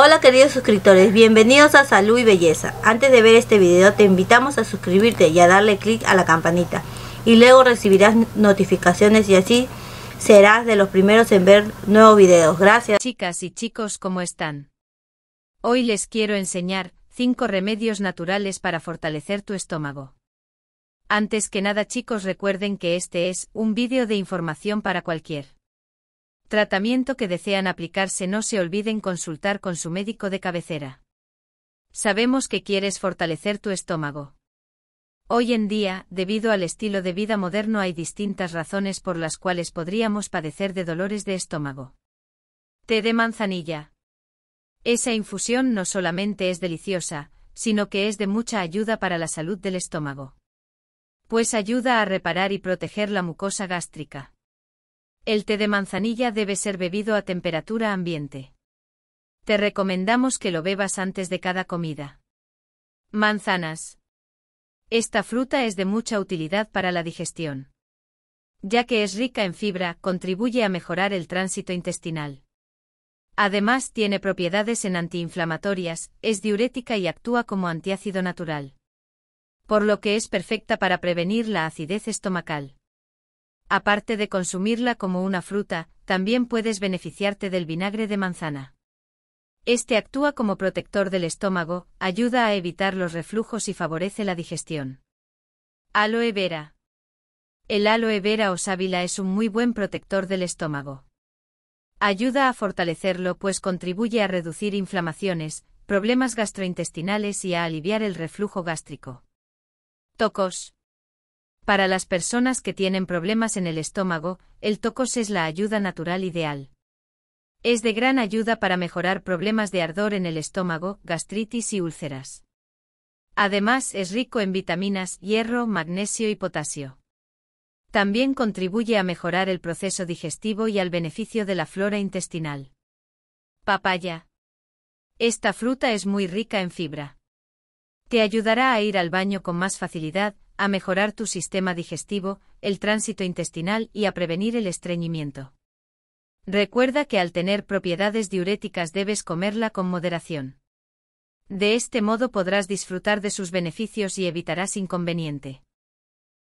Hola queridos suscriptores, bienvenidos a Salud y Belleza. Antes de ver este video te invitamos a suscribirte y a darle clic a la campanita y luego recibirás notificaciones y así serás de los primeros en ver nuevos videos. Gracias. Chicas y chicos, ¿cómo están? Hoy les quiero enseñar 5 remedios naturales para fortalecer tu estómago. Antes que nada chicos recuerden que este es un video de información para cualquier tratamiento que desean aplicarse no se olviden consultar con su médico de cabecera. Sabemos que quieres fortalecer tu estómago. Hoy en día, debido al estilo de vida moderno hay distintas razones por las cuales podríamos padecer de dolores de estómago. Té de manzanilla. Esa infusión no solamente es deliciosa, sino que es de mucha ayuda para la salud del estómago. Pues ayuda a reparar y proteger la mucosa gástrica. El té de manzanilla debe ser bebido a temperatura ambiente. Te recomendamos que lo bebas antes de cada comida. Manzanas. Esta fruta es de mucha utilidad para la digestión. Ya que es rica en fibra, contribuye a mejorar el tránsito intestinal. Además tiene propiedades en antiinflamatorias, es diurética y actúa como antiácido natural. Por lo que es perfecta para prevenir la acidez estomacal. Aparte de consumirla como una fruta, también puedes beneficiarte del vinagre de manzana. Este actúa como protector del estómago, ayuda a evitar los reflujos y favorece la digestión. Aloe vera. El aloe vera o sábila es un muy buen protector del estómago. Ayuda a fortalecerlo pues contribuye a reducir inflamaciones, problemas gastrointestinales y a aliviar el reflujo gástrico. Tocos. Para las personas que tienen problemas en el estómago, el tocos es la ayuda natural ideal. Es de gran ayuda para mejorar problemas de ardor en el estómago, gastritis y úlceras. Además es rico en vitaminas, hierro, magnesio y potasio. También contribuye a mejorar el proceso digestivo y al beneficio de la flora intestinal. Papaya. Esta fruta es muy rica en fibra. Te ayudará a ir al baño con más facilidad, a mejorar tu sistema digestivo, el tránsito intestinal y a prevenir el estreñimiento. Recuerda que al tener propiedades diuréticas debes comerla con moderación. De este modo podrás disfrutar de sus beneficios y evitarás inconveniente.